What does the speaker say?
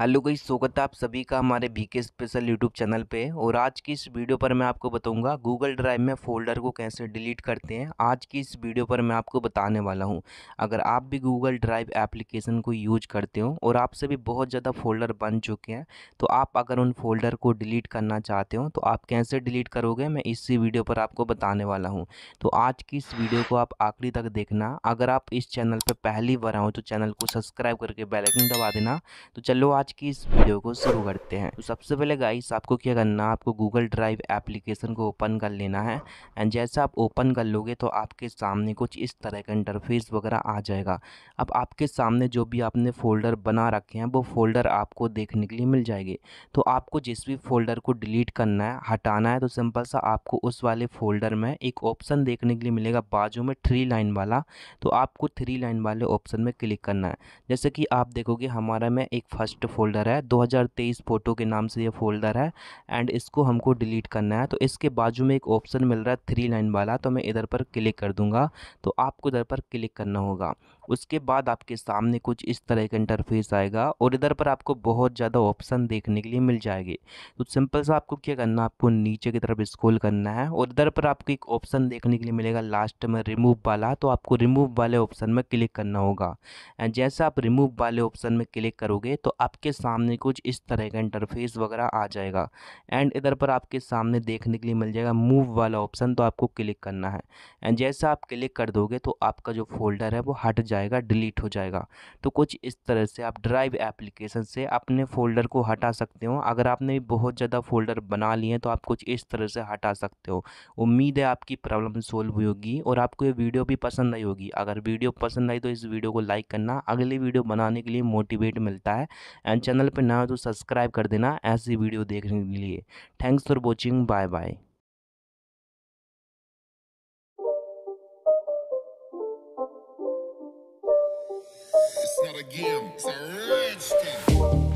Hello गई स्वागत है आप सभी का हमारे भी के स्पेशल यूट्यूब चैनल पे और आज की इस वीडियो पर मैं आपको बताऊंगा गूगल ड्राइव में फ़ोल्डर को कैसे डिलीट करते हैं आज की इस वीडियो पर मैं आपको बताने वाला हूं अगर आप भी गूगल ड्राइव एप्लीकेशन को यूज करते हो और आपसे भी बहुत ज़्यादा फ़ोल्डर बन चुके हैं तो आप अगर उन फोल्डर को डिलीट करना चाहते हो तो आप कैसे डिलीट करोगे मैं इसी वीडियो पर आपको बताने वाला हूँ तो आज की इस वीडियो को आप आखिरी तक देखना अगर आप इस चैनल पर पहली बार आओ तो चैनल को सब्सक्राइब करके बेलाइकन दबा देना तो चलो आज की इस वीडियो को शुरू करते हैं तो सबसे पहले गाइस आपको क्या करना है आपको गूगल ड्राइव एप्लीकेशन को ओपन कर लेना है एंड जैसे आप ओपन कर लोगे तो आपके सामने कुछ इस तरह का इंटरफेस वगैरह आ जाएगा अब आपके सामने जो भी आपने फ़ोल्डर बना रखे हैं वो फ़ोल्डर आपको देखने के लिए मिल जाएगी तो आपको जिस भी फ़ोल्डर को डिलीट करना है हटाना है तो सिंपल सा आपको उस वाले फ़ोल्डर में एक ऑप्शन देखने के लिए मिलेगा बाजू में थ्री लाइन वाला तो आपको थ्री लाइन वाले ऑप्शन में क्लिक करना है जैसे कि आप देखोगे हमारा में एक फ़र्स्ट फ़ोल्डर है 2023 फ़ोटो के नाम से ये फ़ोल्डर है एंड इसको हमको डिलीट करना है तो इसके बाजू में एक ऑप्शन मिल रहा है थ्री लाइन वाला तो मैं इधर पर क्लिक कर दूंगा तो आपको इधर पर क्लिक करना होगा उसके बाद आपके सामने कुछ इस तरह का इंटरफेस आएगा और इधर पर आपको बहुत ज़्यादा ऑप्शन देखने के लिए मिल जाएगी तो सिंपल सा आपको क्या करना है आपको नीचे की तरफ स्क्रॉल करना है और इधर पर आपको एक ऑप्शन देखने के लिए मिलेगा लास्ट में रिमूव वाला तो आपको रिमूव वाले ऑप्शन में क्लिक करना होगा एंड जैसे आप रिमूव वाले ऑप्शन में क्लिक करोगे तो आप आपके सामने कुछ इस तरह का इंटरफेस वगैरह आ जाएगा एंड इधर पर आपके सामने देखने के लिए मिल जाएगा मूव वाला ऑप्शन तो आपको क्लिक करना है एंड जैसा आप क्लिक कर दोगे तो आपका जो फोल्डर है वो हट जाएगा डिलीट हो जाएगा तो कुछ इस तरह से आप ड्राइव एप्लीकेशन से अपने फ़ोल्डर को हटा सकते हो अगर आपने बहुत ज़्यादा फ़ोल्डर बना लिए हैं तो आप कुछ इस तरह से हटा सकते हो उम्मीद है आपकी प्रॉब्लम सोल्व हुई होगी और आपको ये वीडियो भी पसंद आई होगी अगर वीडियो पसंद आई तो इस वीडियो को लाइक करना अगली वीडियो बनाने के लिए मोटिवेट मिलता है एंड चैनल पर ना हो तो सब्सक्राइब कर देना ऐसी वीडियो देखने के लिए thanks for watching bye bye It's not a game, it's a rich game.